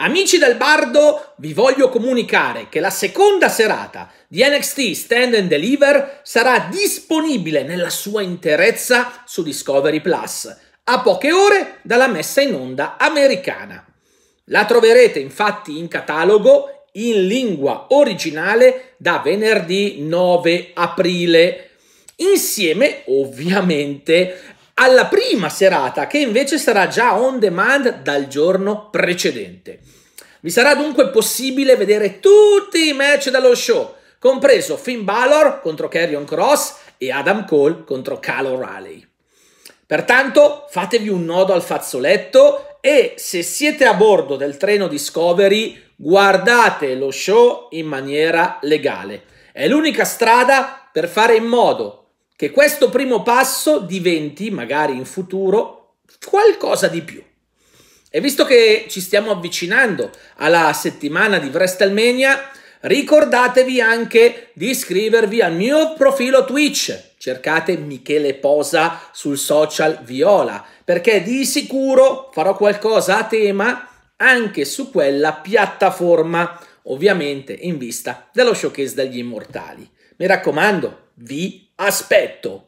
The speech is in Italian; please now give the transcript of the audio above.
Amici del Bardo, vi voglio comunicare che la seconda serata di NXT Stand and Deliver sarà disponibile nella sua interezza su Discovery Plus a poche ore dalla messa in onda americana. La troverete infatti in catalogo in lingua originale da venerdì 9 aprile, insieme ovviamente alla prima serata che invece sarà già on demand dal giorno precedente. Vi sarà dunque possibile vedere tutti i match dello show, compreso Finn Balor contro Carrion Cross e Adam Cole contro Calo Raleigh. Pertanto fatevi un nodo al fazzoletto e se siete a bordo del treno Discovery guardate lo show in maniera legale. È l'unica strada per fare in modo che questo primo passo diventi, magari in futuro, qualcosa di più. E visto che ci stiamo avvicinando alla settimana di WrestleMania, ricordatevi anche di iscrivervi al mio profilo Twitch. Cercate Michele Posa sul social Viola, perché di sicuro farò qualcosa a tema anche su quella piattaforma ovviamente in vista dello showcase degli immortali. Mi raccomando, vi aspetto!